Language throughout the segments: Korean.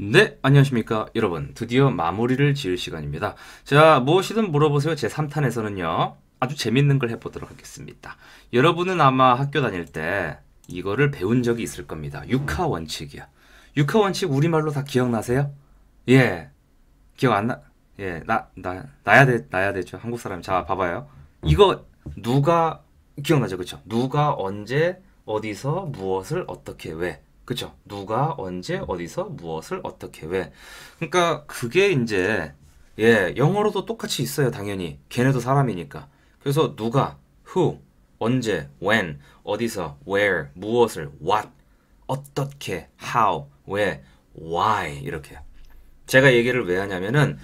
네, 안녕하십니까. 여러분, 드디어 마무리를 지을 시간입니다. 자, 무엇이든 물어보세요. 제 3탄에서는요, 아주 재밌는 걸 해보도록 하겠습니다. 여러분은 아마 학교 다닐 때 이거를 배운 적이 있을 겁니다. 육하 원칙이야. 육하 원칙 우리말로 다 기억나세요? 예. 기억 안 나, 예, 나, 나, 나야 돼, 나야 되죠. 한국 사람. 자, 봐봐요. 이거 누가, 기억나죠? 그쵸? 누가 언제, 어디서, 무엇을, 어떻게, 왜. 그쵸 누가 언제 어디서 무엇을 어떻게 왜. 그러니까 그게 이제 예 영어로도 똑같이 있어요 당연히 걔네도 사람이니까. 그래서 누가 who 언제 when 어디서 where 무엇을 what 어떻게 how 왜 why 이렇게 제가 얘기를 왜 하냐면은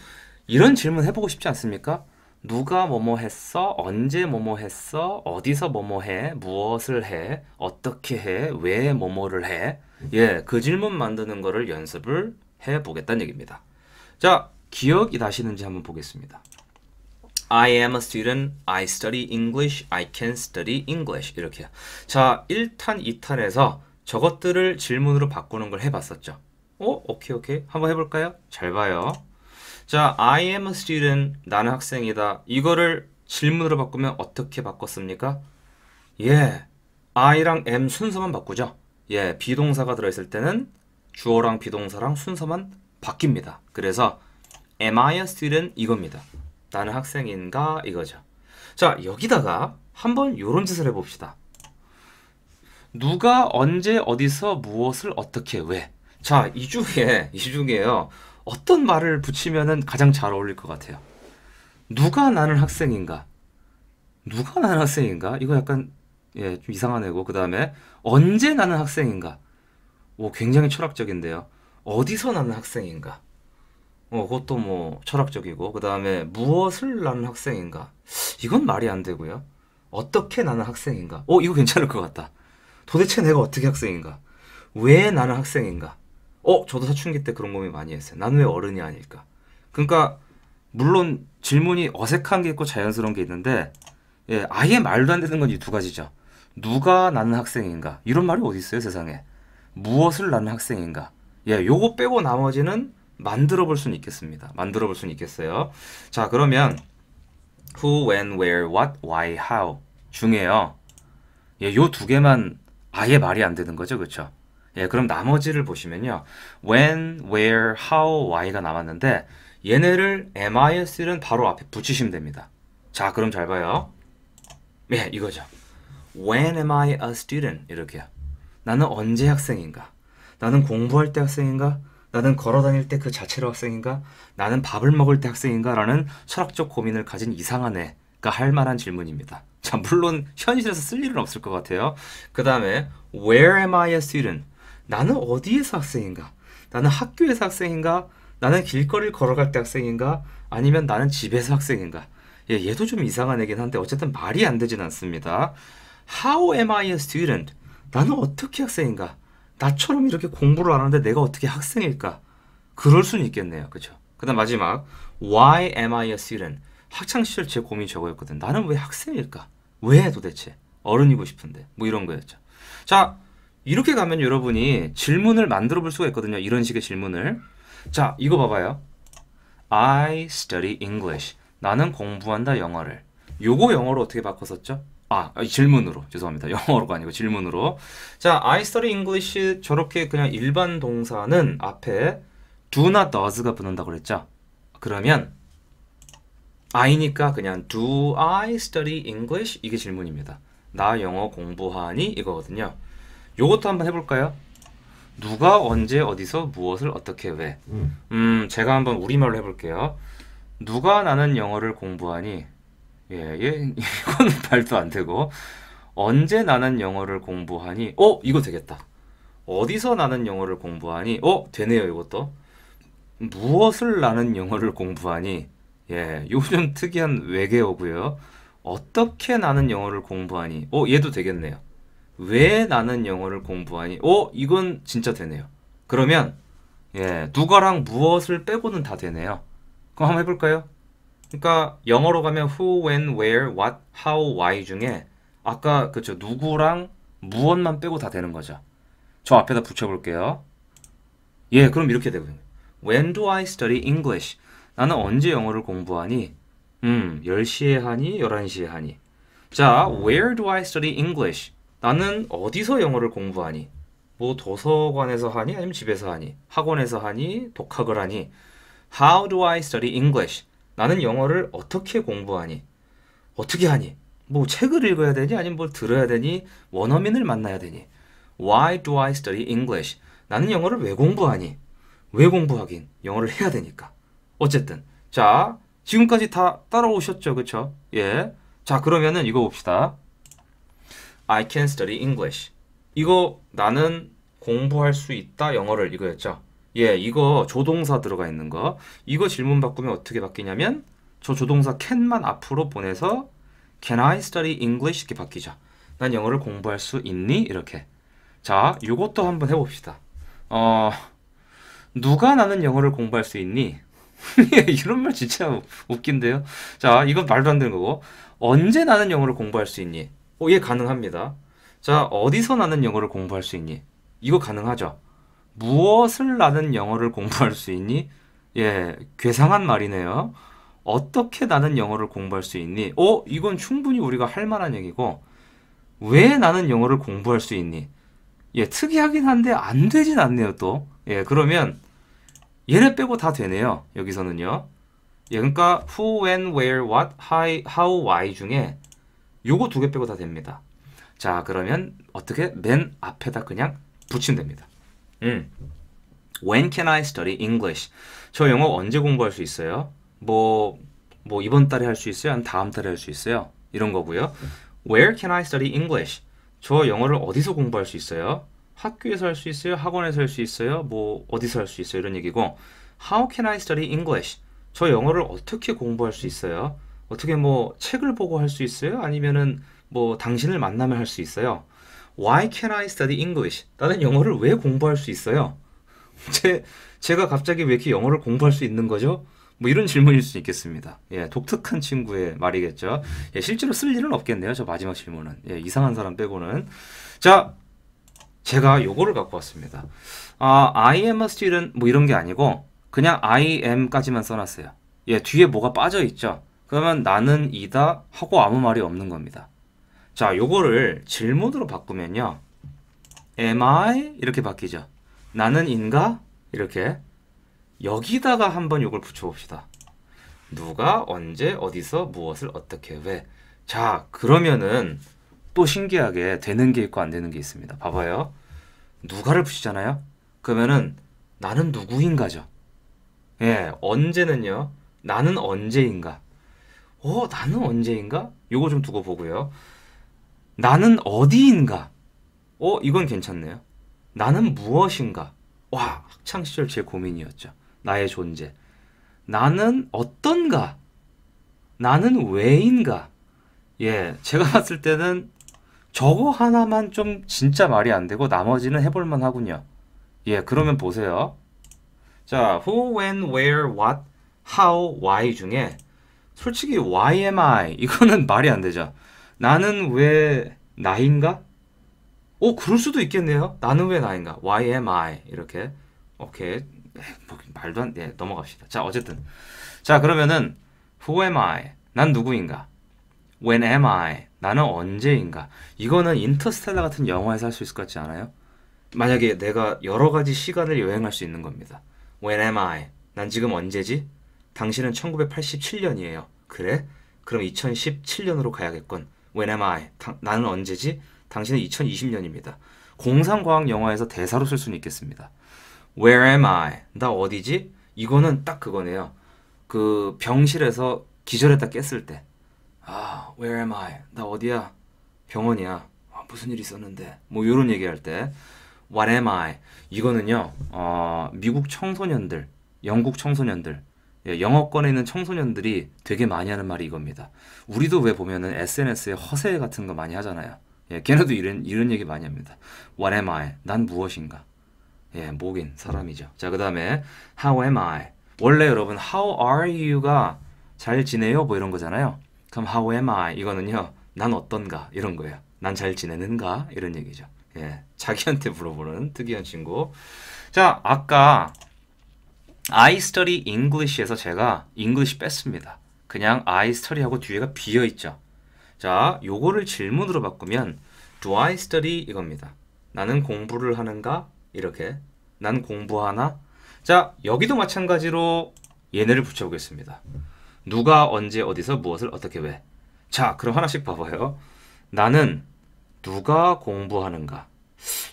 이런 질문 해보고 싶지 않습니까? 누가 뭐뭐 했어? 언제 뭐뭐 했어? 어디서 뭐뭐 해? 무엇을 해? 어떻게 해? 왜 뭐뭐를 해? 예, 그 질문 만드는 거를 연습을 해 보겠다는 얘기입니다. 자, 기억이 나시는지 한번 보겠습니다. I am a student. I study English. I can study English. 이렇게. 요 자, 1탄, 2탄에서 저것들을 질문으로 바꾸는 걸 해봤었죠. 오, 어? 오케이, 오케이. 한번 해볼까요? 잘 봐요. 자, I am a student. 나는 학생이다. 이거를 질문으로 바꾸면 어떻게 바꿨습니까? 예, I랑 am 순서만 바꾸죠. 예, 비동사가 들어있을 때는 주어랑 비동사랑 순서만 바뀝니다. 그래서 am I a student? 이겁니다. 나는 학생인가? 이거죠. 자, 여기다가 한번 요런 짓을 해봅시다. 누가 언제 어디서 무엇을 어떻게 왜? 자, 이 중에 이 중에요. 어떤 말을 붙이면은 가장 잘 어울릴 것 같아요. 누가 나는 학생인가? 누가 나는 학생인가? 이거 약간 예, 좀 이상한 애고 그 다음에 언제 나는 학생인가? 오, 굉장히 철학적인데요. 어디서 나는 학생인가? 어, 그것도 뭐 철학적이고 그 다음에 무엇을 나는 학생인가? 이건 말이 안 되고요. 어떻게 나는 학생인가? 어, 이거 괜찮을 것 같다. 도대체 내가 어떻게 학생인가? 왜 나는 학생인가? 어, 저도 사춘기 때 그런 고민 많이 했어요. 나는 왜 어른이 아닐까? 그러니까 물론 질문이 어색한 게 있고 자연스러운 게 있는데 예, 아예 말도 안 되는 건 이 두 가지죠. 누가 나는 학생인가? 이런 말이 어디 있어요, 세상에. 무엇을 나는 학생인가? 예, 요거 빼고 나머지는 만들어 볼 수는 있겠습니다. 만들어 볼 수는 있겠어요. 자, 그러면 who, when, where, what, why, how 중에요. 예, 요 두 개만 아예 말이 안 되는 거죠. 그렇죠? 예, 그럼 나머지를 보시면요. when, where, how, why가 남았는데 얘네를 am I에 쓰는 바로 앞에 붙이시면 됩니다. 자, 그럼 잘 봐요. 예, 이거죠. When am I a student? 이렇게요. 나는 언제 학생인가? 나는 공부할 때 학생인가? 나는 걸어 다닐 때 그 자체로 학생인가? 나는 밥을 먹을 때 학생인가? 라는 철학적 고민을 가진 이상한 애가 할 만한 질문입니다. 자, 물론 현실에서 쓸 일은 없을 것 같아요. 그 다음에 Where am I a student? 나는 어디에서 학생인가? 나는 학교에서 학생인가? 나는 길거리를 걸어갈 때 학생인가? 아니면 나는 집에서 학생인가? 예, 얘도 좀 이상한 애긴 한데 어쨌든 말이 안 되진 않습니다. How am I a student? 나는 어떻게 학생인가? 나처럼 이렇게 공부를 하는데 내가 어떻게 학생일까? 그럴 수는 있겠네요. 그렇죠? 그다음 마지막 Why am I a student? 학창 시절 제 고민이 저거였거든. 나는 왜 학생일까? 왜 도대체? 어른이고 싶은데. 뭐 이런 거였죠. 자, 이렇게 가면 여러분이 질문을 만들어 볼 수가 있거든요. 이런 식의 질문을. 자, 이거 봐봐요. I study English. 나는 공부한다 영어를. 요거 영어로 어떻게 바꿨었죠? 아, 아 질문으로. 죄송합니다. 영어로가 아니고 질문으로. 자, I study English 저렇게 그냥 일반 동사는 앞에 do나 does가 붙는다고 그랬죠? 그러면 I니까 그냥 do I study English? 이게 질문입니다. 나 영어 공부하니? 이거거든요. 요것도 한번 해볼까요? 누가 언제 어디서 무엇을 어떻게 왜? 음. 음, 제가 한번 우리말로 해볼게요. 누가 나는 영어를 공부하니? 예, 예, 이건 말도 안 되고. 언제 나는 영어를 공부하니? 어, 이거 되겠다. 어디서 나는 영어를 공부하니? 어, 되네요, 이것도. 무엇을 나는 영어를 공부하니? 예, 요즘 특이한 외계어고요. 어떻게 나는 영어를 공부하니? 어, 얘도 되겠네요. 왜 나는 영어를 공부하니? 어, 이건 진짜 되네요. 그러면 예, 누가랑 무엇을 빼고는 다 되네요. 그럼 한번 해볼까요? 그러니까 영어로 가면 who, when, where, what, how, why 중에 아까 그쵸 누구랑 무엇만 빼고 다 되는 거죠. 저 앞에다 붙여볼게요. 예, 그럼 이렇게 되거든요. When do I study English? 나는 언제 영어를 공부하니? 음, 10시에 하니? 11시에 하니? 자, where do I study English? 나는 어디서 영어를 공부하니? 뭐 도서관에서 하니? 아니면 집에서 하니? 학원에서 하니? 독학을 하니? How do I study English? 나는 영어를 어떻게 공부하니? 어떻게 하니? 뭐 책을 읽어야 되니? 아니면 뭘 들어야 되니? 원어민을 만나야 되니? Why do I study English? 나는 영어를 왜 공부하니? 왜 공부하긴? 영어를 해야 되니까. 어쨌든 자 지금까지 다 따라오셨죠, 그쵸 예. 자 그러면은 이거 봅시다. I can study English. 이거 나는 공부할 수 있다 영어를 이거였죠. 예, 이거 조동사 들어가 있는 거. 이거 질문 바꾸면 어떻게 바뀌냐면 저 조동사 can만 앞으로 보내서 can I study English 이렇게 바뀌죠. 난 영어를 공부할 수 있니? 이렇게. 자, 이것도 한번 해봅시다. 어, 누가 나는 영어를 공부할 수 있니? 예, 이런 말 진짜 웃긴데요. 자, 이건 말도 안 되는 거고. 언제 나는 영어를 공부할 수 있니? 어, 예, 가능합니다. 자, 어디서 나는 영어를 공부할 수 있니? 이거 가능하죠. 무엇을 나는 영어를 공부할 수 있니? 예, 괴상한 말이네요. 어떻게 나는 영어를 공부할 수 있니? 어, 이건 충분히 우리가 할 만한 얘기고, 왜 나는 영어를 공부할 수 있니? 예, 특이하긴 한데 안 되진 않네요, 또. 예, 그러면 얘네 빼고 다 되네요. 여기서는요. 예, 그러니까 who, when, where, what, how, why 중에 요거 두 개 빼고 다 됩니다. 자 그러면 어떻게 맨 앞에다 그냥 붙이면 됩니다. 음. When can I study English? 저 영어 언제 공부할 수 있어요? 뭐, 뭐 이번 달에 할 수 있어요? 아니면 다음 달에 할 수 있어요? 이런 거고요. Where can I study English? 저 영어를 어디서 공부할 수 있어요? 학교에서 할 수 있어요? 학원에서 할 수 있어요? 뭐 어디서 할 수 있어요? 이런 얘기고 How can I study English? 저 영어를 어떻게 공부할 수 있어요? 어떻게 뭐 책을 보고 할 수 있어요? 아니면은 뭐 당신을 만나면 할 수 있어요. Why can I study English? 나는 영어를 왜 공부할 수 있어요? 제, 제가 갑자기 왜 이렇게 영어를 공부할 수 있는 거죠? 뭐 이런 질문일 수 있겠습니다. 예, 독특한 친구의 말이겠죠. 예, 실제로 쓸 일은 없겠네요. 저 마지막 질문은. 예, 이상한 사람 빼고는. 자, 제가 요거를 갖고 왔습니다. 아, I am a student 뭐 이런 게 아니고 그냥 I am까지만 써놨어요. 예, 뒤에 뭐가 빠져 있죠. 그러면 나는 이다 하고 아무 말이 없는 겁니다. 자, 요거를 질문으로 바꾸면요. Am I? 이렇게 바뀌죠. 나는 인가? 이렇게. 여기다가 한번 요걸 붙여봅시다. 누가, 언제, 어디서, 무엇을, 어떻게, 왜. 자, 그러면은 또 신기하게 되는 게 있고 안 되는 게 있습니다. 봐봐요. 누가를 붙이잖아요. 그러면은 나는 누구인가죠. 예, 언제는요. 나는 언제인가. 어, 나는 언제인가? 요거 좀 두고 보고요. 나는 어디인가? 어, 이건 괜찮네요. 나는 무엇인가? 와, 학창시절 제 고민이었죠. 나의 존재. 나는 어떤가? 나는 왜인가? 예, 제가 봤을 때는 저거 하나만 좀 진짜 말이 안 되고 나머지는 해볼만 하군요. 예, 그러면 보세요. 자, who, when, where, what, how, why 중에 솔직히 why am I? 이거는 말이 안 되죠. 나는 왜 나인가? 오, 어, 그럴 수도 있겠네요. 나는 왜 나인가? Why am I? 이렇게. 오케이. 뭐, 말도 안 돼. 예, 네, 넘어갑시다. 자, 어쨌든. 자, 그러면은 who am I? 난 누구인가? when am I? 나는 언제인가? 이거는 인터스텔라 같은 영화에서 할 수 있을 것 같지 않아요? 만약에 내가 여러 가지 시간을 여행할 수 있는 겁니다. When am I? 난 지금 언제지? 당신은 1987년이에요. 그래? 그럼 2017년으로 가야겠군. When am I? 당, 나는 언제지? 당신은 2020년입니다. 공상과학 영화에서 대사로 쓸 수는 있겠습니다. Where am I? 나 어디지? 이거는 딱 그거네요. 그 병실에서 기절했다 깼을 때. 아, where am I? 나 어디야? 병원이야. 아, 무슨 일 있었는데? 뭐 이런 얘기할 때 what am I? 이거는요. 어, 미국 청소년들, 영국 청소년들 예, 영어권에 있는 청소년들이 되게 많이 하는 말이 이겁니다. 우리도 왜 보면은 SNS에 허세 같은 거 많이 하잖아요. 예, 걔네도 이런 이런 얘기 많이 합니다. What am I? 난 무엇인가? 예, 뭐긴 사람이죠. 자, 그다음에 How am I? 원래 여러분 How are you가 잘 지내요? 뭐 이런 거잖아요. 그럼 How am I? 이거는요. 난 어떤가? 이런 거예요. 난 잘 지내는가? 이런 얘기죠. 예, 자기한테 물어보는 특이한 친구. 자, 아까 I study English에서 제가 English 뺐습니다. 그냥 I study하고 뒤에가 비어있죠. 자, 요거를 질문으로 바꾸면 Do I study? 이겁니다. 나는 공부를 하는가? 이렇게 난 공부하나? 자, 여기도 마찬가지로 얘네를 붙여보겠습니다. 누가 언제 어디서 무엇을 어떻게 왜? 자, 그럼 하나씩 봐봐요. 나는 누가 공부하는가?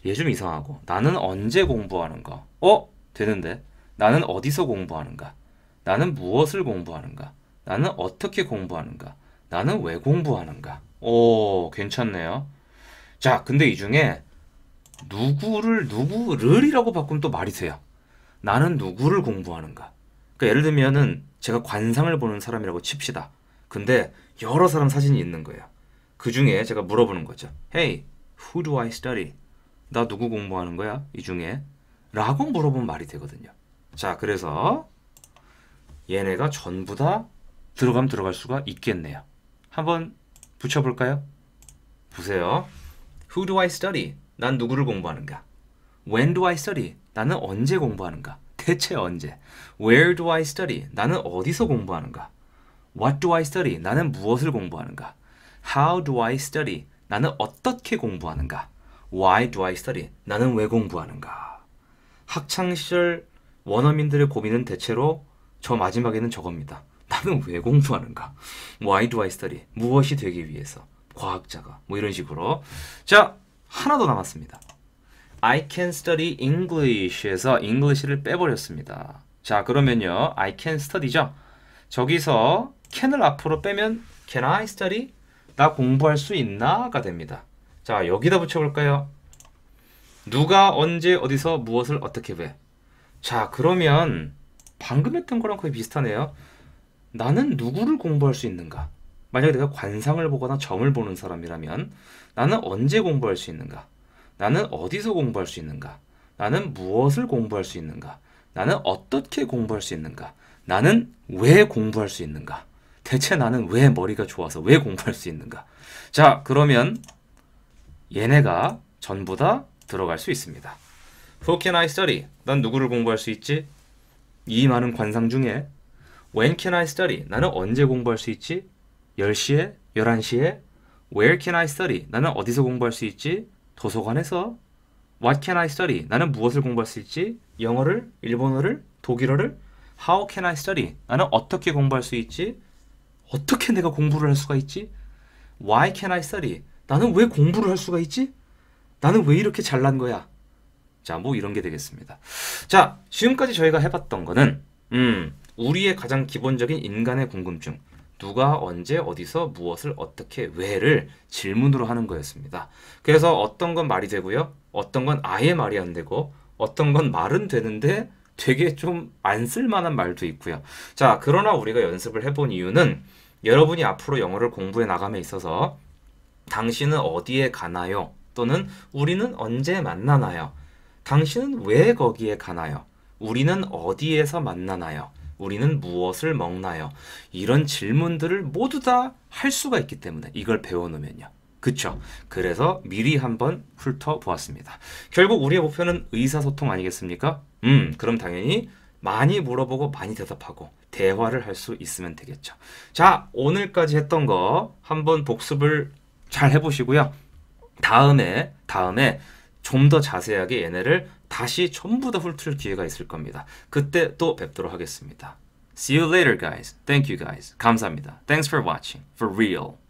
얘 좀 이상하고 나는 언제 공부하는가? 어? 되는데 나는 어디서 공부하는가? 나는 무엇을 공부하는가? 나는 어떻게 공부하는가? 나는 왜 공부하는가? 오, 괜찮네요. 자, 근데 이 중에 누구를 누구를이라고 바꾸면 또 말이 돼요. 나는 누구를 공부하는가? 그러니까 예를 들면은 제가 관상을 보는 사람이라고 칩시다. 근데 여러 사람 사진이 있는 거예요. 그 중에 제가 물어보는 거죠. Hey, who do I study? 나 누구 공부하는 거야? 이 중에 라고 물어보면 말이 되거든요. 자, 그래서 얘네가 전부 다 들어가면 들어갈 수가 있겠네요. 한번 붙여볼까요? 보세요. Who do I study? 난 누구를 공부하는가? When do I study? 나는 언제 공부하는가? 대체 언제? Where do I study? 나는 어디서 공부하는가? What do I study? 나는 무엇을 공부하는가? How do I study? 나는 어떻게 공부하는가? Why do I study? 나는 왜 공부하는가? 학창시절 원어민들의 고민은 대체로 저 마지막에는 저겁니다. 나는 왜 공부하는가? Why 뭐 do I study? 무엇이 되기 위해서? 과학자가. 뭐 이런 식으로. 자, 하나 더 남았습니다. I can study English에서 English를 빼버렸습니다. 자, 그러면요. I can study죠. 저기서 can을 앞으로 빼면 can I study? 나 공부할 수 있나가 됩니다. 자, 여기다 붙여볼까요? 누가 언제 어디서 무엇을 어떻게 왜? 자 그러면 방금 했던 거랑 거의 비슷하네요. 나는 누구를 공부할 수 있는가? 만약에 내가 관상을 보거나 점을 보는 사람이라면 나는 언제 공부할 수 있는가? 나는 어디서 공부할 수 있는가? 나는 무엇을 공부할 수 있는가? 나는 어떻게 공부할 수 있는가? 나는 왜 공부할 수 있는가? 대체 나는 왜 머리가 좋아서 왜 공부할 수 있는가? 자, 그러면 얘네가 전부 다 들어갈 수 있습니다. Who can I study? 난 누구를 공부할 수 있지? 이 많은 관상 중에 When can I study? 나는 언제 공부할 수 있지? 10시에? 11시에? Where can I study? 나는 어디서 공부할 수 있지? 도서관에서? What can I study? 나는 무엇을 공부할 수 있지? 영어를? 일본어를? 독일어를? How can I study? 나는 어떻게 공부할 수 있지? 어떻게 내가 공부를 할 수가 있지? Why can I study? 나는 왜 공부를 할 수가 있지? 나는 왜 이렇게 잘난 거야? 자, 뭐 이런 게 되겠습니다. 자, 지금까지 저희가 해봤던 거는 음, 우리의 가장 기본적인 인간의 궁금증 누가 언제 어디서 무엇을 어떻게 왜를 질문으로 하는 거였습니다. 그래서 어떤 건 말이 되고요. 어떤 건 아예 말이 안 되고 어떤 건 말은 되는데 되게 좀 안 쓸만한 말도 있고요. 자, 그러나 우리가 연습을 해본 이유는 여러분이 앞으로 영어를 공부해 나감에 있어서 당신은 어디에 가나요? 또는 우리는 언제 만나나요? 당신은 왜 거기에 가나요? 우리는 어디에서 만나나요? 우리는 무엇을 먹나요? 이런 질문들을 모두 다 할 수가 있기 때문에 이걸 배워놓으면요. 그쵸? 그래서 미리 한번 훑어보았습니다. 결국 우리의 목표는 의사소통 아니겠습니까? 음, 그럼 당연히 많이 물어보고 많이 대답하고 대화를 할 수 있으면 되겠죠. 자, 오늘까지 했던 거 한번 복습을 잘 해보시고요. 다음에, 다음에 좀더 자세하게 얘네를 다시 전부 다 훑을 기회가 있을 겁니다. 그때 또 뵙도록 하겠습니다. See you later, guys. Thank you, guys. 감사합니다. Thanks for watching. For real.